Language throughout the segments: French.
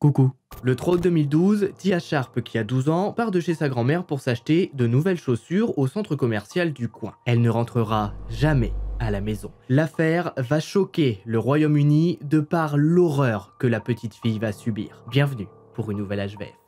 Coucou. Le 3 août 2012, Tia Sharp, qui a 12 ans, part de chez sa grand-mère pour s'acheter de nouvelles chaussures au centre commercial du coin. Elle ne rentrera jamais à la maison. L'affaire va choquer le Royaume-Uni de par l'horreur que la petite fille va subir. Bienvenue pour une nouvelle HVF.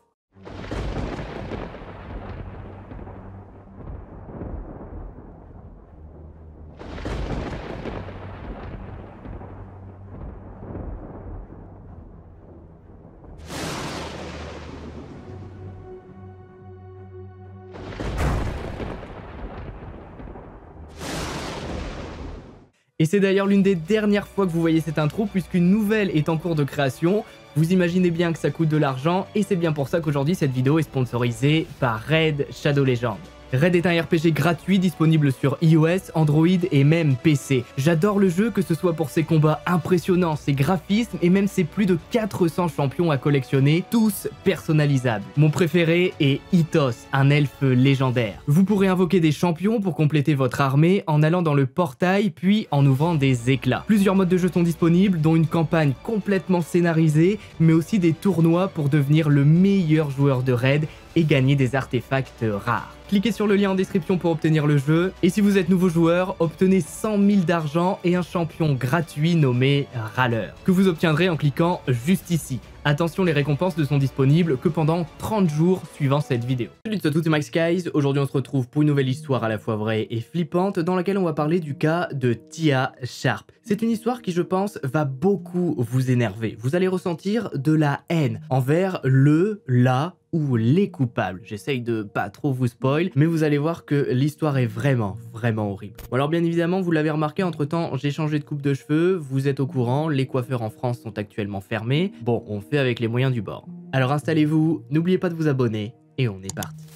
Et c'est d'ailleurs l'une des dernières fois que vous voyez cette intro puisqu'une nouvelle est en cours de création. Vous imaginez bien que ça coûte de l'argent et c'est bien pour ça qu'aujourd'hui cette vidéo est sponsorisée par Red Shadow Legends. Red est un RPG gratuit disponible sur iOS, Android et même PC. J'adore le jeu que ce soit pour ses combats impressionnants, ses graphismes et même ses plus de 400 champions à collectionner, tous personnalisables. Mon préféré est Itos, un elfe légendaire. Vous pourrez invoquer des champions pour compléter votre armée en allant dans le portail puis en ouvrant des éclats. Plusieurs modes de jeu sont disponibles dont une campagne complètement scénarisée mais aussi des tournois pour devenir le meilleur joueur de Red et gagner des artefacts rares. Cliquez sur le lien en description pour obtenir le jeu, et si vous êtes nouveau joueur, obtenez 100 000 d'argent et un champion gratuit nommé Râleur, que vous obtiendrez en cliquant juste ici. Attention, les récompenses ne sont disponibles que pendant 30 jours suivant cette vidéo. Salut à toutes, Max Skies. Aujourd'hui, on se retrouve pour une nouvelle histoire à la fois vraie et flippante dans laquelle on va parler du cas de Tia Sharp. C'est une histoire qui, je pense, va beaucoup vous énerver. Vous allez ressentir de la haine envers le, la ou les coupables. J'essaye de pas trop vous spoil, mais vous allez voir que l'histoire est vraiment, vraiment horrible. alors bien évidemment, vous l'avez remarqué, entre-temps, j'ai changé de coupe de cheveux, vous êtes au courant, les coiffeurs en France sont actuellement fermés. Bon, on fait avec les moyens du bord. Alors installez-vous, n'oubliez pas de vous abonner, et on est parti.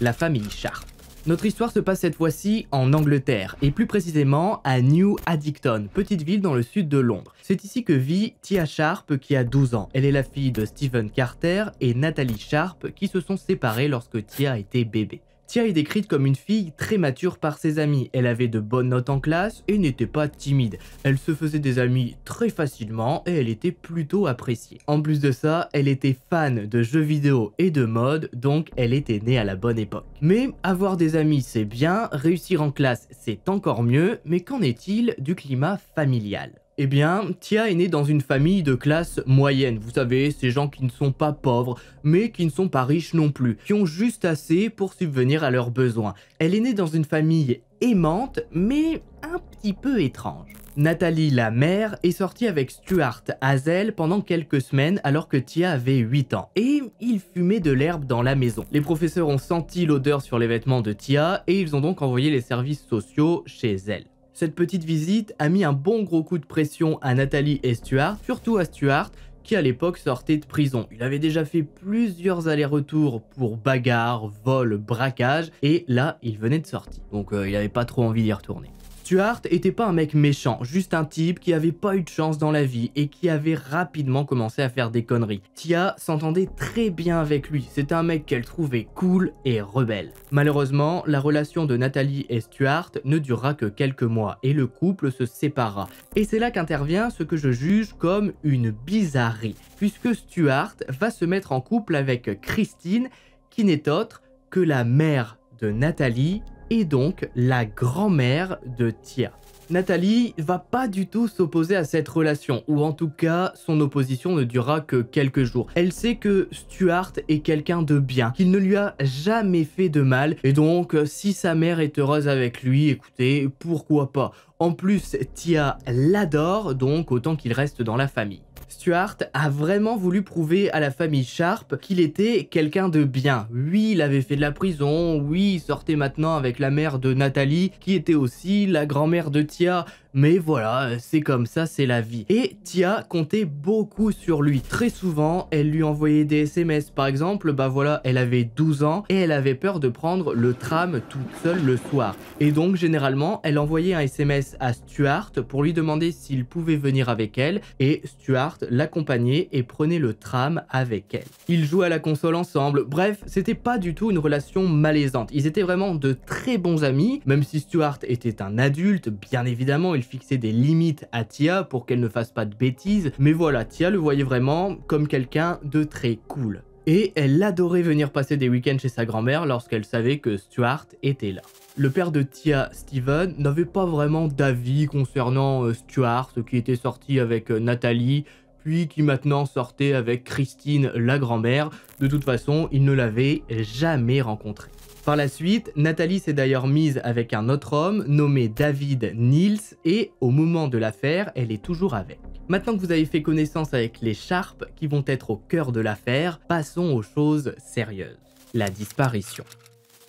La famille Sharp. Notre histoire se passe cette fois-ci en Angleterre, et plus précisément à New Addicton, petite ville dans le sud de Londres. C'est ici que vit Tia Sharp qui a 12 ans. Elle est la fille de Stephen Carter et Nathalie Sharp qui se sont séparés lorsque Tia était bébé. Tia est décrite comme une fille très mature par ses amis. Elle avait de bonnes notes en classe et n'était pas timide. Elle se faisait des amis très facilement et elle était plutôt appréciée. En plus de ça, elle était fan de jeux vidéo et de mode, donc elle était née à la bonne époque. Mais avoir des amis c'est bien, réussir en classe c'est encore mieux, mais qu'en est-il du climat familial eh bien, Tia est née dans une famille de classe moyenne, vous savez, ces gens qui ne sont pas pauvres, mais qui ne sont pas riches non plus, qui ont juste assez pour subvenir à leurs besoins. Elle est née dans une famille aimante, mais un petit peu étrange. Nathalie, la mère, est sortie avec Stuart Hazel pendant quelques semaines alors que Tia avait 8 ans, et il fumait de l'herbe dans la maison. Les professeurs ont senti l'odeur sur les vêtements de Tia, et ils ont donc envoyé les services sociaux chez elle. Cette petite visite a mis un bon gros coup de pression à Nathalie et Stuart, surtout à Stuart, qui à l'époque sortait de prison. Il avait déjà fait plusieurs allers-retours pour bagarre, vol, braquage, et là, il venait de sortir. Donc euh, il n'avait pas trop envie d'y retourner. Stuart était pas un mec méchant, juste un type qui avait pas eu de chance dans la vie et qui avait rapidement commencé à faire des conneries. Tia s'entendait très bien avec lui, c'était un mec qu'elle trouvait cool et rebelle. Malheureusement, la relation de Nathalie et Stuart ne dura que quelques mois et le couple se sépara. Et c'est là qu'intervient ce que je juge comme une bizarrerie, puisque Stuart va se mettre en couple avec Christine, qui n'est autre que la mère de Nathalie et donc la grand-mère de Tia. Nathalie va pas du tout s'opposer à cette relation, ou en tout cas, son opposition ne durera que quelques jours. Elle sait que Stuart est quelqu'un de bien, qu'il ne lui a jamais fait de mal, et donc si sa mère est heureuse avec lui, écoutez, pourquoi pas. En plus, Tia l'adore, donc autant qu'il reste dans la famille. Stuart a vraiment voulu prouver à la famille Sharp qu'il était quelqu'un de bien. Oui, il avait fait de la prison, oui, il sortait maintenant avec la mère de Nathalie, qui était aussi la grand-mère de Tia, mais voilà, c'est comme ça, c'est la vie. Et Tia comptait beaucoup sur lui. Très souvent, elle lui envoyait des SMS. Par exemple, bah voilà, elle avait 12 ans et elle avait peur de prendre le tram toute seule le soir. Et donc, généralement, elle envoyait un SMS à Stuart pour lui demander s'il pouvait venir avec elle. Et Stuart l'accompagnait et prenait le tram avec elle. Ils jouaient à la console ensemble. Bref, c'était pas du tout une relation malaisante. Ils étaient vraiment de très bons amis, même si Stuart était un adulte, bien évidemment, il fixer des limites à Tia pour qu'elle ne fasse pas de bêtises, mais voilà, Tia le voyait vraiment comme quelqu'un de très cool. Et elle adorait venir passer des week-ends chez sa grand-mère lorsqu'elle savait que Stuart était là. Le père de Tia, Steven, n'avait pas vraiment d'avis concernant euh, Stuart qui était sorti avec euh, Nathalie, puis qui maintenant sortait avec Christine, la grand-mère. De toute façon, il ne l'avait jamais rencontrée. Par la suite, Nathalie s'est d'ailleurs mise avec un autre homme nommé David Niels et au moment de l'affaire, elle est toujours avec. Maintenant que vous avez fait connaissance avec les charpes qui vont être au cœur de l'affaire, passons aux choses sérieuses. La disparition.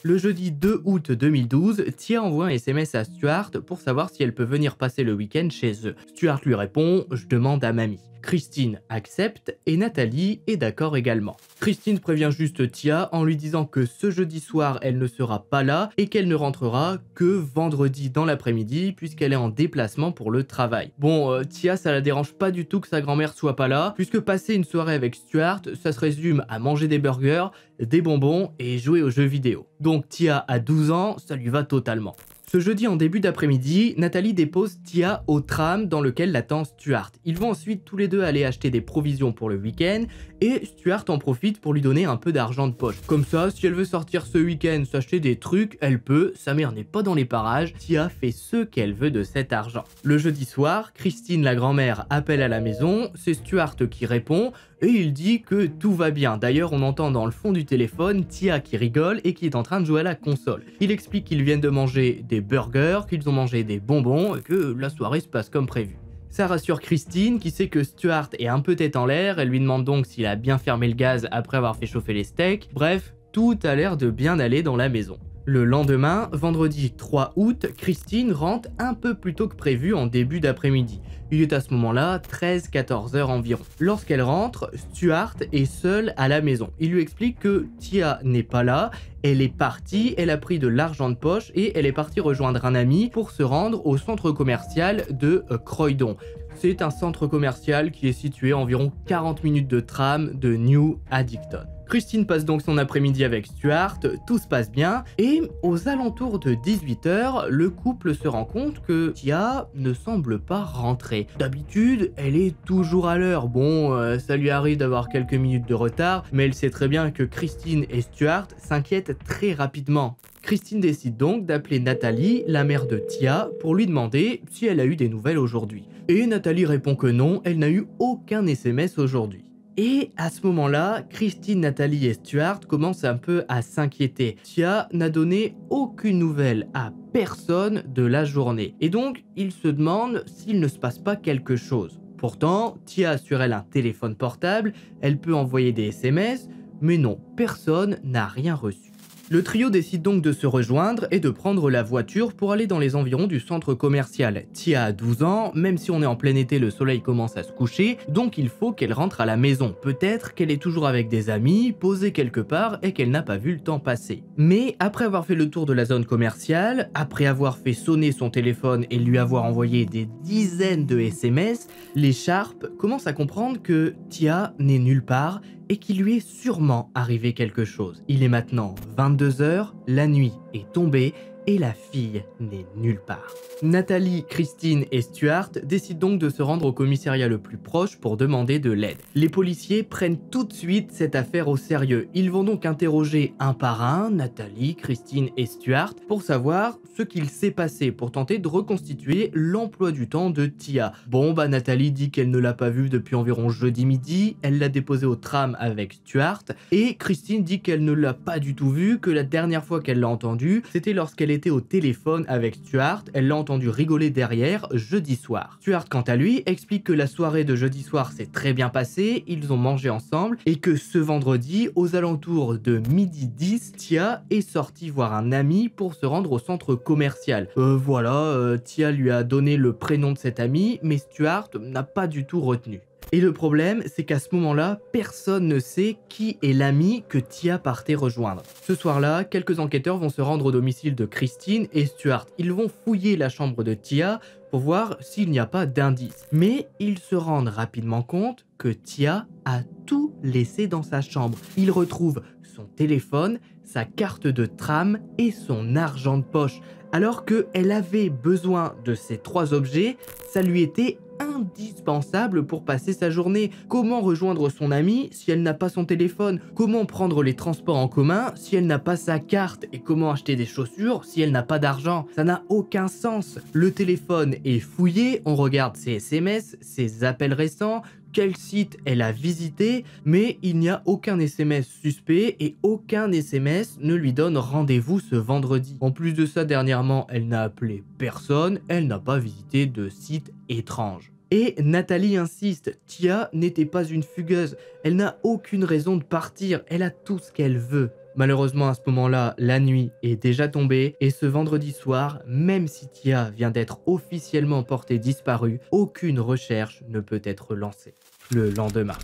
Le jeudi 2 août 2012, Tia envoie un SMS à Stuart pour savoir si elle peut venir passer le week-end chez eux. Stuart lui répond « Je demande à mamie ». Christine accepte et Nathalie est d'accord également. Christine prévient juste Tia en lui disant que ce jeudi soir elle ne sera pas là et qu'elle ne rentrera que vendredi dans l'après-midi puisqu'elle est en déplacement pour le travail. Bon, euh, Tia ça la dérange pas du tout que sa grand-mère soit pas là puisque passer une soirée avec Stuart ça se résume à manger des burgers, des bonbons et jouer aux jeux vidéo. Donc Tia a 12 ans, ça lui va totalement. Ce jeudi en début d'après-midi, Nathalie dépose Tia au tram dans lequel l'attend Stuart. Ils vont ensuite tous les deux aller acheter des provisions pour le week-end et Stuart en profite pour lui donner un peu d'argent de poche. Comme ça, si elle veut sortir ce week-end, s'acheter des trucs, elle peut, sa mère n'est pas dans les parages, Tia fait ce qu'elle veut de cet argent. Le jeudi soir, Christine la grand-mère appelle à la maison, c'est Stuart qui répond et il dit que tout va bien. D'ailleurs, on entend dans le fond du téléphone Tia qui rigole et qui est en train de jouer à la console. Il explique qu'ils viennent de manger des burgers, qu'ils ont mangé des bonbons et que la soirée se passe comme prévu. Ça rassure Christine qui sait que Stuart est un peu tête en l'air, elle lui demande donc s'il a bien fermé le gaz après avoir fait chauffer les steaks, bref, tout a l'air de bien aller dans la maison. Le lendemain, vendredi 3 août, Christine rentre un peu plus tôt que prévu en début d'après-midi. Il est à ce moment-là 13-14 heures environ. Lorsqu'elle rentre, Stuart est seul à la maison. Il lui explique que Tia n'est pas là, elle est partie, elle a pris de l'argent de poche et elle est partie rejoindre un ami pour se rendre au centre commercial de euh, Croydon. C'est un centre commercial qui est situé à environ 40 minutes de tram de New Addicton. Christine passe donc son après-midi avec Stuart, tout se passe bien, et aux alentours de 18h, le couple se rend compte que Tia ne semble pas rentrer. D'habitude, elle est toujours à l'heure. Bon, euh, ça lui arrive d'avoir quelques minutes de retard, mais elle sait très bien que Christine et Stuart s'inquiètent très rapidement. Christine décide donc d'appeler Nathalie, la mère de Tia, pour lui demander si elle a eu des nouvelles aujourd'hui. Et Nathalie répond que non, elle n'a eu aucun SMS aujourd'hui. Et à ce moment-là, Christine, Nathalie et Stuart commencent un peu à s'inquiéter. Tia n'a donné aucune nouvelle à personne de la journée. Et donc, ils se demandent s'il ne se passe pas quelque chose. Pourtant, Tia a sur elle un téléphone portable, elle peut envoyer des SMS, mais non, personne n'a rien reçu. Le trio décide donc de se rejoindre et de prendre la voiture pour aller dans les environs du centre commercial. Tia a 12 ans, même si on est en plein été, le soleil commence à se coucher, donc il faut qu'elle rentre à la maison. Peut-être qu'elle est toujours avec des amis, posée quelque part et qu'elle n'a pas vu le temps passer. Mais après avoir fait le tour de la zone commerciale, après avoir fait sonner son téléphone et lui avoir envoyé des dizaines de SMS, l'écharpe commence à comprendre que Tia n'est nulle part et qu'il lui est sûrement arrivé quelque chose. Il est maintenant 22h, la nuit est tombée et la fille n'est nulle part. Nathalie, Christine et Stuart décident donc de se rendre au commissariat le plus proche pour demander de l'aide. Les policiers prennent tout de suite cette affaire au sérieux. Ils vont donc interroger un par un Nathalie, Christine et Stuart pour savoir ce qu'il s'est passé pour tenter de reconstituer l'emploi du temps de Tia. Bon bah Nathalie dit qu'elle ne l'a pas vue depuis environ jeudi midi, elle l'a déposée au tram avec Stuart et Christine dit qu'elle ne l'a pas du tout vue, que la dernière fois qu'elle l'a entendue c'était lorsqu'elle au téléphone avec Stuart, elle l'a entendu rigoler derrière jeudi soir. Stuart, quant à lui, explique que la soirée de jeudi soir s'est très bien passée, ils ont mangé ensemble, et que ce vendredi, aux alentours de midi 10, Tia est sortie voir un ami pour se rendre au centre commercial. Euh, voilà, euh, Tia lui a donné le prénom de cet ami, mais Stuart n'a pas du tout retenu. Et le problème, c'est qu'à ce moment-là, personne ne sait qui est l'ami que Tia partait rejoindre. Ce soir-là, quelques enquêteurs vont se rendre au domicile de Christine et Stuart. Ils vont fouiller la chambre de Tia pour voir s'il n'y a pas d'indice. Mais ils se rendent rapidement compte que Tia a tout laissé dans sa chambre. Ils retrouvent son téléphone, sa carte de tram et son argent de poche. Alors qu'elle avait besoin de ces trois objets, ça lui était indispensable pour passer sa journée. Comment rejoindre son amie si elle n'a pas son téléphone Comment prendre les transports en commun si elle n'a pas sa carte Et comment acheter des chaussures si elle n'a pas d'argent Ça n'a aucun sens. Le téléphone est fouillé, on regarde ses SMS, ses appels récents, quel site elle a visité, mais il n'y a aucun SMS suspect et aucun SMS ne lui donne rendez-vous ce vendredi. En plus de ça, dernièrement, elle n'a appelé personne, elle n'a pas visité de site étrange. Et Nathalie insiste, Tia n'était pas une fugueuse, elle n'a aucune raison de partir, elle a tout ce qu'elle veut. Malheureusement, à ce moment-là, la nuit est déjà tombée et ce vendredi soir, même si Tia vient d'être officiellement portée disparue, aucune recherche ne peut être lancée. Le lendemain.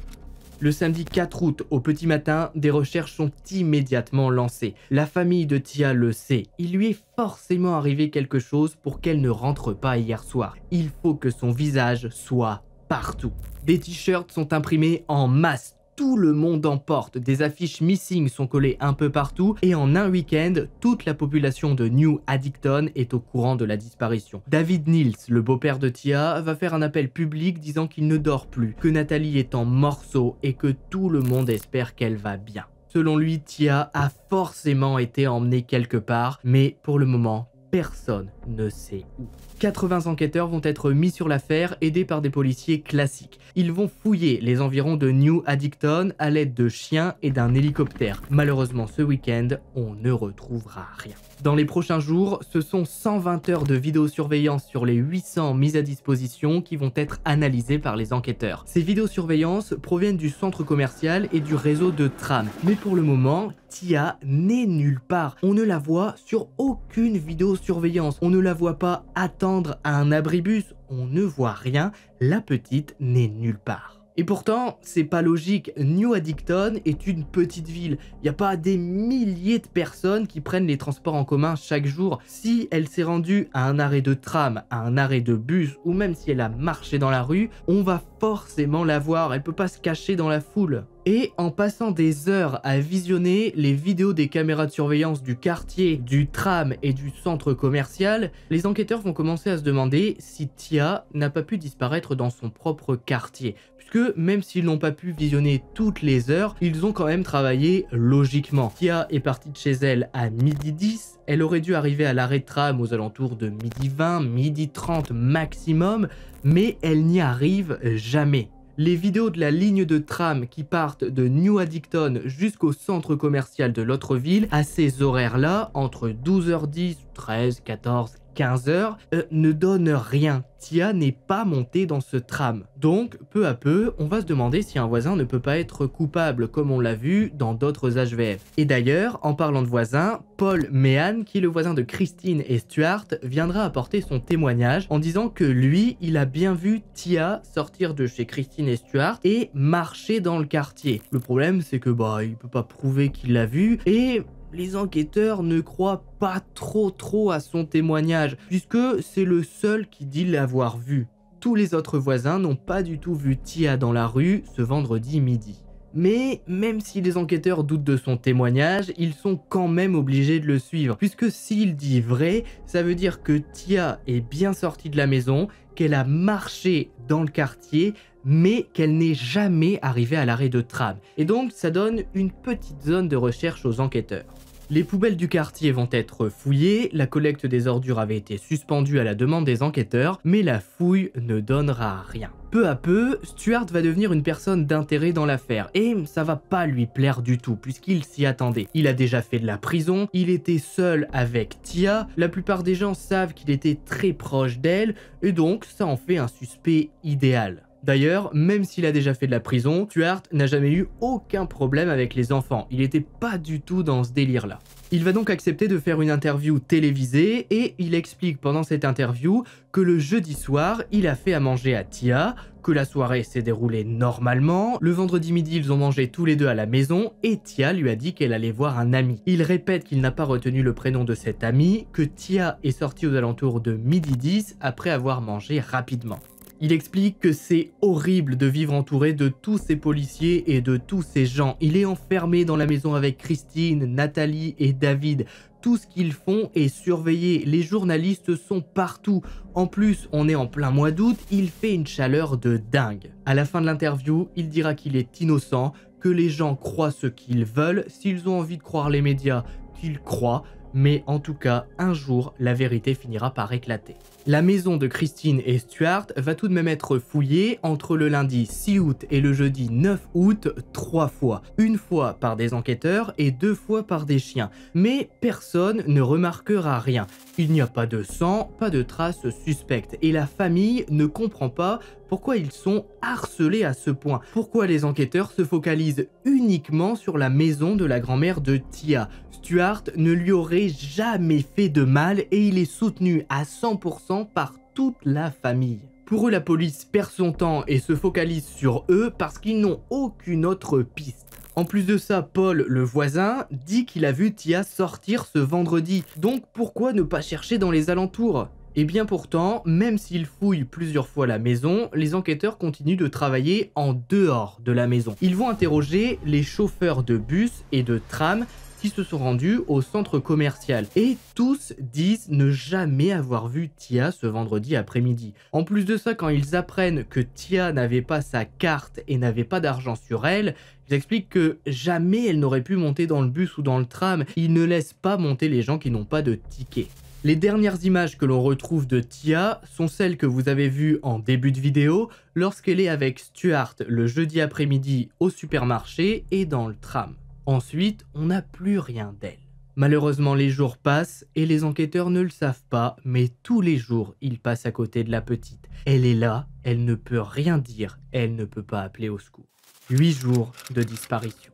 Le samedi 4 août, au petit matin, des recherches sont immédiatement lancées. La famille de Tia le sait, il lui est forcément arrivé quelque chose pour qu'elle ne rentre pas hier soir. Il faut que son visage soit partout. Des t-shirts sont imprimés en masse tout le monde emporte Des affiches missing sont collées un peu partout et en un week-end, toute la population de New Addicton est au courant de la disparition. David Nils, le beau-père de Tia, va faire un appel public disant qu'il ne dort plus, que Nathalie est en morceaux et que tout le monde espère qu'elle va bien. Selon lui, Tia a forcément été emmenée quelque part, mais pour le moment, personne ne sait où. 80 enquêteurs vont être mis sur l'affaire, aidés par des policiers classiques. Ils vont fouiller les environs de New Addicton à l'aide de chiens et d'un hélicoptère. Malheureusement, ce week-end, on ne retrouvera rien. Dans les prochains jours, ce sont 120 heures de vidéosurveillance sur les 800 mises à disposition qui vont être analysées par les enquêteurs. Ces vidéosurveillances proviennent du centre commercial et du réseau de tram. Mais pour le moment, Tia n'est nulle part. On ne la voit sur aucune vidéosurveillance. On ne la voit pas attendre à un abribus, on ne voit rien, la petite n'est nulle part. Et pourtant, c'est pas logique. New Addicton est une petite ville. Il n'y a pas des milliers de personnes qui prennent les transports en commun chaque jour. Si elle s'est rendue à un arrêt de tram, à un arrêt de bus, ou même si elle a marché dans la rue, on va forcément la voir. Elle peut pas se cacher dans la foule et en passant des heures à visionner les vidéos des caméras de surveillance du quartier, du tram et du centre commercial, les enquêteurs vont commencer à se demander si Tia n'a pas pu disparaître dans son propre quartier. Puisque même s'ils n'ont pas pu visionner toutes les heures, ils ont quand même travaillé logiquement. Tia est partie de chez elle à midi 10, elle aurait dû arriver à l'arrêt de tram aux alentours de midi 20, midi 30 maximum, mais elle n'y arrive jamais les vidéos de la ligne de tram qui partent de New Addicton jusqu'au centre commercial de l'autre ville, à ces horaires-là, entre 12h10, 13, h 14, 15 heures, euh, ne donne rien. Tia n'est pas montée dans ce tram. Donc, peu à peu, on va se demander si un voisin ne peut pas être coupable, comme on l'a vu dans d'autres HVF. Et d'ailleurs, en parlant de voisin, Paul Mehan, qui est le voisin de Christine et Stuart, viendra apporter son témoignage en disant que lui, il a bien vu Tia sortir de chez Christine et Stuart et marcher dans le quartier. Le problème, c'est que bah, il peut pas prouver qu'il l'a vu et les enquêteurs ne croient pas trop trop à son témoignage, puisque c'est le seul qui dit l'avoir vu. Tous les autres voisins n'ont pas du tout vu Tia dans la rue ce vendredi midi. Mais même si les enquêteurs doutent de son témoignage, ils sont quand même obligés de le suivre, puisque s'il dit vrai, ça veut dire que Tia est bien sortie de la maison qu'elle a marché dans le quartier, mais qu'elle n'est jamais arrivée à l'arrêt de tram. Et donc, ça donne une petite zone de recherche aux enquêteurs. Les poubelles du quartier vont être fouillées, la collecte des ordures avait été suspendue à la demande des enquêteurs, mais la fouille ne donnera rien. Peu à peu, Stuart va devenir une personne d'intérêt dans l'affaire et ça va pas lui plaire du tout puisqu'il s'y attendait. Il a déjà fait de la prison, il était seul avec Tia, la plupart des gens savent qu'il était très proche d'elle et donc ça en fait un suspect idéal. D'ailleurs, même s'il a déjà fait de la prison, Stuart n'a jamais eu aucun problème avec les enfants. Il était pas du tout dans ce délire-là. Il va donc accepter de faire une interview télévisée et il explique pendant cette interview que le jeudi soir, il a fait à manger à Tia, que la soirée s'est déroulée normalement, le vendredi midi ils ont mangé tous les deux à la maison et Tia lui a dit qu'elle allait voir un ami. Il répète qu'il n'a pas retenu le prénom de cet ami, que Tia est sortie aux alentours de midi 10 après avoir mangé rapidement. Il explique que c'est horrible de vivre entouré de tous ces policiers et de tous ces gens. Il est enfermé dans la maison avec Christine, Nathalie et David. Tout ce qu'ils font est surveillé. Les journalistes sont partout. En plus, on est en plein mois d'août, il fait une chaleur de dingue. À la fin de l'interview, il dira qu'il est innocent, que les gens croient ce qu'ils veulent, s'ils ont envie de croire les médias, qu'ils croient mais en tout cas, un jour, la vérité finira par éclater. La maison de Christine et Stuart va tout de même être fouillée entre le lundi 6 août et le jeudi 9 août trois fois. Une fois par des enquêteurs et deux fois par des chiens. Mais personne ne remarquera rien. Il n'y a pas de sang, pas de traces suspectes et la famille ne comprend pas pourquoi ils sont harcelés à ce point. Pourquoi les enquêteurs se focalisent uniquement sur la maison de la grand-mère de Tia, Stuart ne lui aurait jamais fait de mal et il est soutenu à 100% par toute la famille. Pour eux, la police perd son temps et se focalise sur eux parce qu'ils n'ont aucune autre piste. En plus de ça, Paul, le voisin, dit qu'il a vu Tia sortir ce vendredi, donc pourquoi ne pas chercher dans les alentours et eh bien pourtant, même s'ils fouillent plusieurs fois la maison, les enquêteurs continuent de travailler en dehors de la maison. Ils vont interroger les chauffeurs de bus et de tram qui se sont rendus au centre commercial et tous disent ne jamais avoir vu Tia ce vendredi après-midi. En plus de ça, quand ils apprennent que Tia n'avait pas sa carte et n'avait pas d'argent sur elle, ils expliquent que jamais elle n'aurait pu monter dans le bus ou dans le tram. Ils ne laissent pas monter les gens qui n'ont pas de ticket. Les dernières images que l'on retrouve de Tia sont celles que vous avez vues en début de vidéo lorsqu'elle est avec Stuart le jeudi après-midi au supermarché et dans le tram. Ensuite, on n'a plus rien d'elle. Malheureusement, les jours passent et les enquêteurs ne le savent pas, mais tous les jours, ils passent à côté de la petite. Elle est là, elle ne peut rien dire, elle ne peut pas appeler au secours. 8 jours de disparition.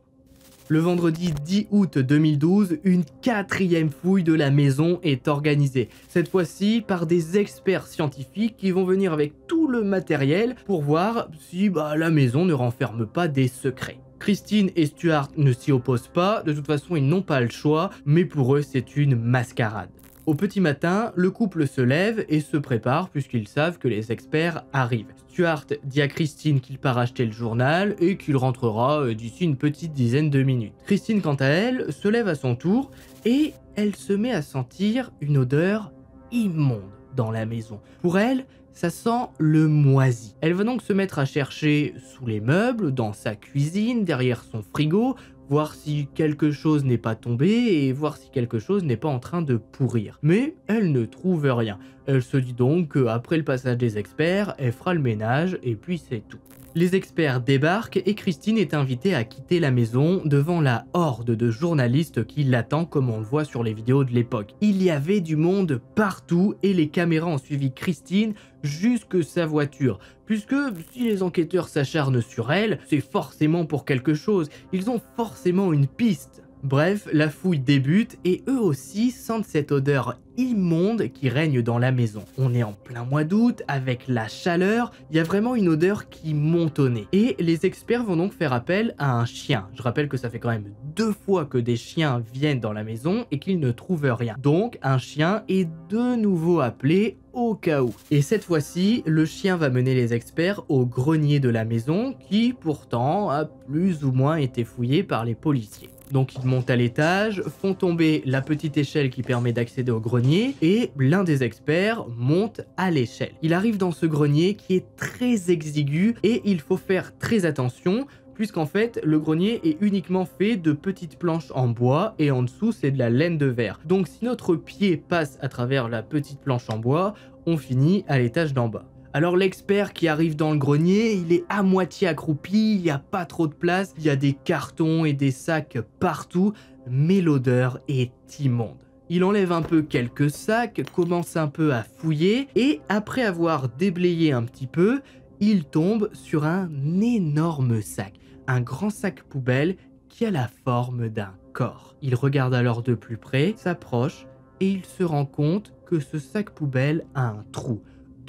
Le vendredi 10 août 2012, une quatrième fouille de la maison est organisée. Cette fois-ci par des experts scientifiques qui vont venir avec tout le matériel pour voir si bah, la maison ne renferme pas des secrets. Christine et Stuart ne s'y opposent pas, de toute façon ils n'ont pas le choix, mais pour eux c'est une mascarade. Au petit matin, le couple se lève et se prépare puisqu'ils savent que les experts arrivent. Stuart dit à Christine qu'il part acheter le journal et qu'il rentrera euh, d'ici une petite dizaine de minutes. Christine, quant à elle, se lève à son tour et elle se met à sentir une odeur immonde dans la maison. Pour elle, ça sent le moisi. Elle va donc se mettre à chercher sous les meubles, dans sa cuisine, derrière son frigo, voir si quelque chose n'est pas tombé et voir si quelque chose n'est pas en train de pourrir. Mais elle ne trouve rien. Elle se dit donc qu'après le passage des experts, elle fera le ménage et puis c'est tout. Les experts débarquent et Christine est invitée à quitter la maison devant la horde de journalistes qui l'attend comme on le voit sur les vidéos de l'époque. Il y avait du monde partout et les caméras ont suivi Christine jusque sa voiture. Puisque si les enquêteurs s'acharnent sur elle, c'est forcément pour quelque chose. Ils ont forcément une piste. Bref, la fouille débute et eux aussi sentent cette odeur immonde qui règne dans la maison. On est en plein mois d'août, avec la chaleur, il y a vraiment une odeur qui montonnait. Et les experts vont donc faire appel à un chien. Je rappelle que ça fait quand même deux fois que des chiens viennent dans la maison et qu'ils ne trouvent rien. Donc un chien est de nouveau appelé au cas où. Et cette fois-ci, le chien va mener les experts au grenier de la maison qui pourtant a plus ou moins été fouillé par les policiers. Donc ils montent à l'étage, font tomber la petite échelle qui permet d'accéder au grenier, et l'un des experts monte à l'échelle. Il arrive dans ce grenier qui est très exigu, et il faut faire très attention, puisqu'en fait, le grenier est uniquement fait de petites planches en bois et en dessous, c'est de la laine de verre. Donc si notre pied passe à travers la petite planche en bois, on finit à l'étage d'en bas. Alors l'expert qui arrive dans le grenier, il est à moitié accroupi, il n'y a pas trop de place, il y a des cartons et des sacs partout, mais l'odeur est immonde. Il enlève un peu quelques sacs, commence un peu à fouiller, et après avoir déblayé un petit peu, il tombe sur un énorme sac, un grand sac poubelle qui a la forme d'un corps. Il regarde alors de plus près, s'approche, et il se rend compte que ce sac poubelle a un trou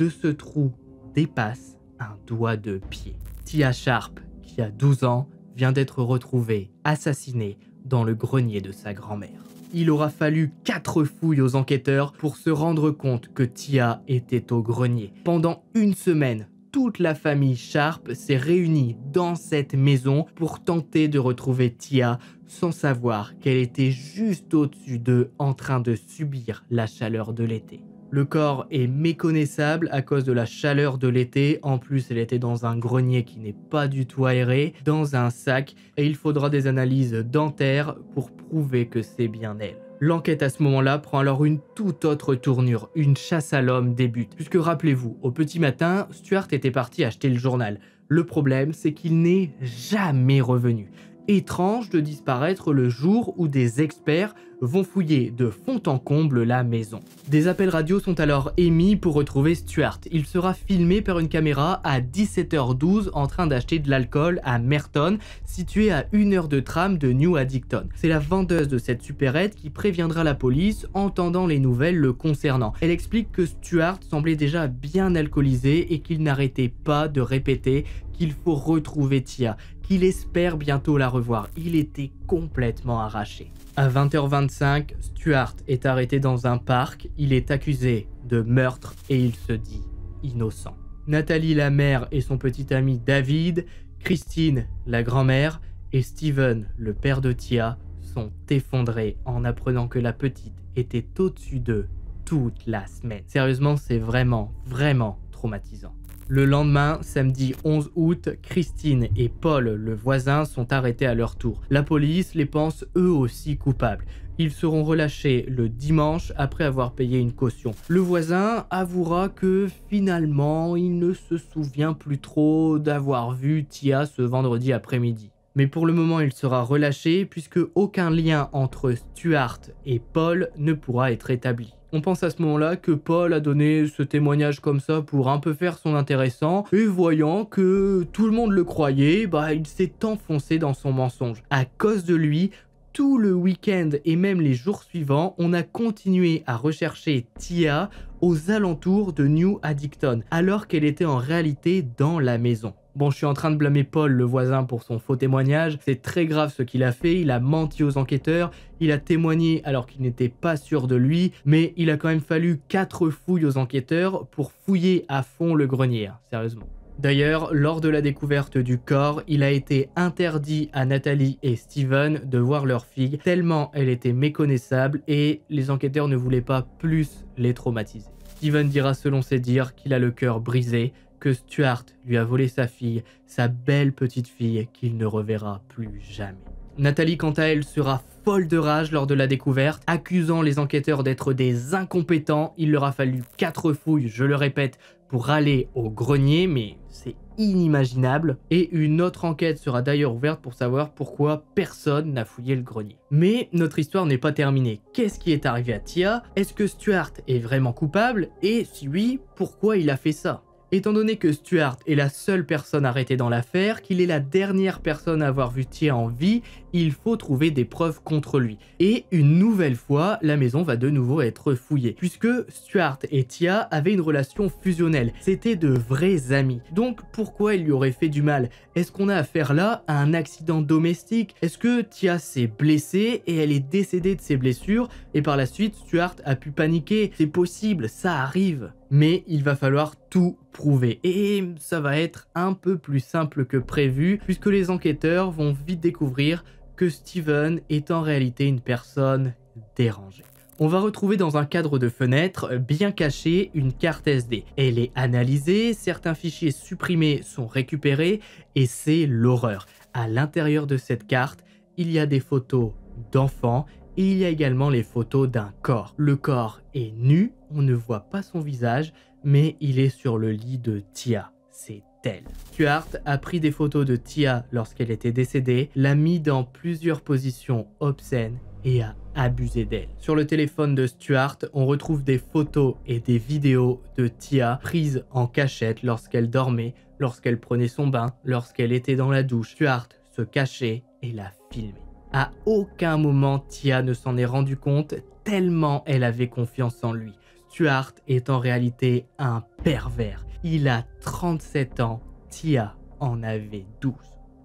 ce trou dépasse un doigt de pied. Tia Sharp, qui a 12 ans, vient d'être retrouvée, assassinée, dans le grenier de sa grand-mère. Il aura fallu quatre fouilles aux enquêteurs pour se rendre compte que Tia était au grenier. Pendant une semaine, toute la famille Sharp s'est réunie dans cette maison pour tenter de retrouver Tia sans savoir qu'elle était juste au-dessus d'eux en train de subir la chaleur de l'été. Le corps est méconnaissable à cause de la chaleur de l'été. En plus, elle était dans un grenier qui n'est pas du tout aéré, dans un sac, et il faudra des analyses dentaires pour prouver que c'est bien elle. L'enquête à ce moment-là prend alors une toute autre tournure, une chasse à l'homme débute. Puisque rappelez-vous, au petit matin, Stuart était parti acheter le journal. Le problème, c'est qu'il n'est jamais revenu étrange de disparaître le jour où des experts vont fouiller de fond en comble la maison. Des appels radio sont alors émis pour retrouver Stuart. Il sera filmé par une caméra à 17h12 en train d'acheter de l'alcool à Merton, situé à une heure de tram de New Addicton. C'est la vendeuse de cette supérette qui préviendra la police entendant les nouvelles le concernant. Elle explique que Stuart semblait déjà bien alcoolisé et qu'il n'arrêtait pas de répéter qu'il faut retrouver Tia, il espère bientôt la revoir. Il était complètement arraché. À 20h25, Stuart est arrêté dans un parc. Il est accusé de meurtre et il se dit innocent. Nathalie la mère et son petit ami David, Christine la grand-mère et Steven le père de Tia sont effondrés en apprenant que la petite était au-dessus d'eux toute la semaine. Sérieusement, c'est vraiment, vraiment traumatisant. Le lendemain, samedi 11 août, Christine et Paul, le voisin, sont arrêtés à leur tour. La police les pense eux aussi coupables. Ils seront relâchés le dimanche après avoir payé une caution. Le voisin avouera que finalement, il ne se souvient plus trop d'avoir vu Tia ce vendredi après-midi. Mais pour le moment, il sera relâché puisque aucun lien entre Stuart et Paul ne pourra être établi. On pense à ce moment-là que Paul a donné ce témoignage comme ça pour un peu faire son intéressant, et voyant que tout le monde le croyait, bah il s'est enfoncé dans son mensonge. À cause de lui, tout le week-end et même les jours suivants, on a continué à rechercher Tia aux alentours de New Addicton, alors qu'elle était en réalité dans la maison. Bon, je suis en train de blâmer Paul, le voisin, pour son faux témoignage. C'est très grave ce qu'il a fait. Il a menti aux enquêteurs. Il a témoigné alors qu'il n'était pas sûr de lui. Mais il a quand même fallu quatre fouilles aux enquêteurs pour fouiller à fond le grenier. Hein, sérieusement. D'ailleurs, lors de la découverte du corps, il a été interdit à Nathalie et Steven de voir leur fille, tellement elle était méconnaissable et les enquêteurs ne voulaient pas plus les traumatiser. Steven dira selon ses dires qu'il a le cœur brisé, que Stuart lui a volé sa fille, sa belle petite fille qu'il ne reverra plus jamais. Nathalie, quant à elle, sera folle de rage lors de la découverte, accusant les enquêteurs d'être des incompétents. Il leur a fallu quatre fouilles, je le répète, pour aller au grenier, mais c'est inimaginable. Et une autre enquête sera d'ailleurs ouverte pour savoir pourquoi personne n'a fouillé le grenier. Mais notre histoire n'est pas terminée. Qu'est-ce qui est arrivé à Tia Est-ce que Stuart est vraiment coupable Et si oui, pourquoi il a fait ça Étant donné que Stuart est la seule personne arrêtée dans l'affaire, qu'il est la dernière personne à avoir vu Tia en vie, il faut trouver des preuves contre lui. Et une nouvelle fois, la maison va de nouveau être fouillée, puisque Stuart et Tia avaient une relation fusionnelle, c'était de vrais amis. Donc pourquoi il lui aurait fait du mal Est-ce qu'on a affaire là à un accident domestique Est-ce que Tia s'est blessée et elle est décédée de ses blessures et par la suite Stuart a pu paniquer C'est possible, ça arrive mais il va falloir tout prouver. Et ça va être un peu plus simple que prévu, puisque les enquêteurs vont vite découvrir que Steven est en réalité une personne dérangée. On va retrouver dans un cadre de fenêtre bien caché une carte SD. Elle est analysée, certains fichiers supprimés sont récupérés et c'est l'horreur. À l'intérieur de cette carte, il y a des photos d'enfants il y a également les photos d'un corps. Le corps est nu, on ne voit pas son visage, mais il est sur le lit de Tia. C'est elle. Stuart a pris des photos de Tia lorsqu'elle était décédée, l'a mis dans plusieurs positions obscènes et a abusé d'elle. Sur le téléphone de Stuart, on retrouve des photos et des vidéos de Tia prises en cachette lorsqu'elle dormait, lorsqu'elle prenait son bain, lorsqu'elle était dans la douche. Stuart se cachait et la filmait. À aucun moment Tia ne s'en est rendu compte tellement elle avait confiance en lui. Stuart est en réalité un pervers. Il a 37 ans, Tia en avait 12.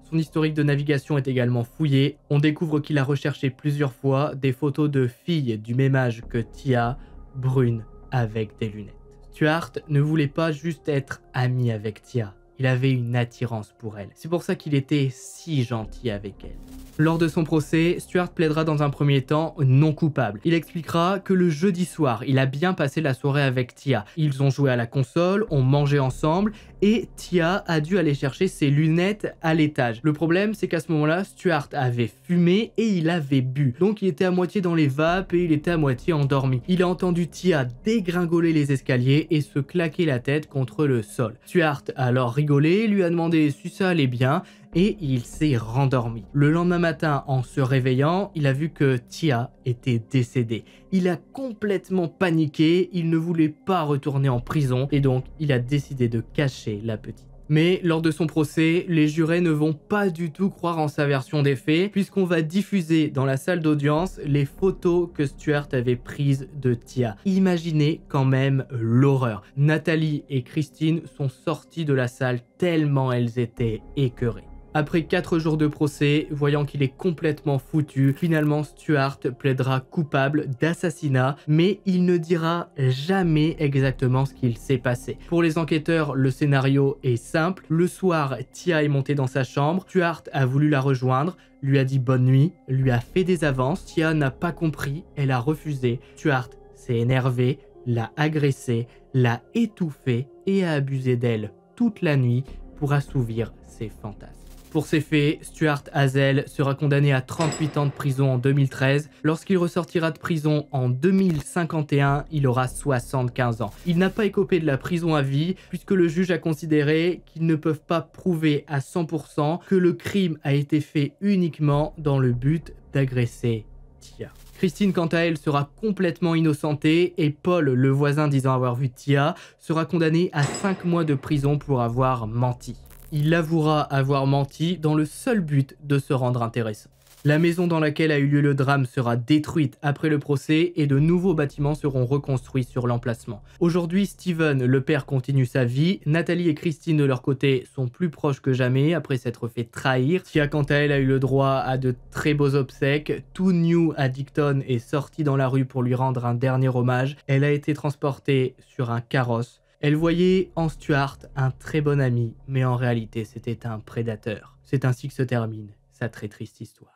Son historique de navigation est également fouillé. On découvre qu'il a recherché plusieurs fois des photos de filles du même âge que Tia, brunes avec des lunettes. Stuart ne voulait pas juste être ami avec Tia, il avait une attirance pour elle. C'est pour ça qu'il était si gentil avec elle. Lors de son procès, Stuart plaidera dans un premier temps non coupable. Il expliquera que le jeudi soir, il a bien passé la soirée avec Tia. Ils ont joué à la console, ont mangé ensemble et Tia a dû aller chercher ses lunettes à l'étage. Le problème, c'est qu'à ce moment-là, Stuart avait fumé et il avait bu. Donc il était à moitié dans les vapes et il était à moitié endormi. Il a entendu Tia dégringoler les escaliers et se claquer la tête contre le sol. Stuart a alors rigolé, lui a demandé si ça allait bien et il s'est rendormi. Le lendemain matin, en se réveillant, il a vu que Tia était décédée. Il a complètement paniqué, il ne voulait pas retourner en prison et donc il a décidé de cacher la petite. Mais lors de son procès, les jurés ne vont pas du tout croire en sa version des faits, puisqu'on va diffuser dans la salle d'audience les photos que Stuart avait prises de Tia. Imaginez quand même l'horreur. Nathalie et Christine sont sorties de la salle tellement elles étaient écœurées. Après 4 jours de procès, voyant qu'il est complètement foutu, finalement Stuart plaidera coupable d'assassinat, mais il ne dira jamais exactement ce qu'il s'est passé. Pour les enquêteurs, le scénario est simple. Le soir, Tia est montée dans sa chambre, Stuart a voulu la rejoindre, lui a dit bonne nuit, lui a fait des avances, Tia n'a pas compris, elle a refusé. Stuart s'est énervé, l'a agressé, l'a étouffée et a abusé d'elle toute la nuit pour assouvir ses fantasmes. Pour ces faits, Stuart Hazel sera condamné à 38 ans de prison en 2013. Lorsqu'il ressortira de prison en 2051, il aura 75 ans. Il n'a pas écopé de la prison à vie puisque le juge a considéré qu'ils ne peuvent pas prouver à 100% que le crime a été fait uniquement dans le but d'agresser Tia. Christine, quant à elle, sera complètement innocentée et Paul, le voisin disant avoir vu Tia, sera condamné à 5 mois de prison pour avoir menti il avouera avoir menti dans le seul but de se rendre intéressant. La maison dans laquelle a eu lieu le drame sera détruite après le procès et de nouveaux bâtiments seront reconstruits sur l'emplacement. Aujourd'hui, Steven, le père, continue sa vie. Nathalie et Christine, de leur côté, sont plus proches que jamais après s'être fait trahir. Tia, quant à elle, a eu le droit à de très beaux obsèques. Tout New à est sorti dans la rue pour lui rendre un dernier hommage. Elle a été transportée sur un carrosse elle voyait en Stuart un très bon ami, mais en réalité c'était un prédateur. C'est ainsi que se termine sa très triste histoire.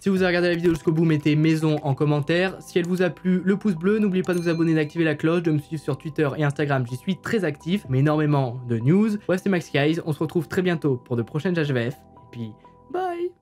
Si vous avez regardé la vidéo jusqu'au bout, mettez maison en commentaire. Si elle vous a plu, le pouce bleu. N'oubliez pas de vous abonner, d'activer la cloche, Je me suivre sur Twitter et Instagram. J'y suis très actif, mais énormément de news. Ouais, c'est Max Guys. On se retrouve très bientôt pour de prochaines HVF. Et puis, bye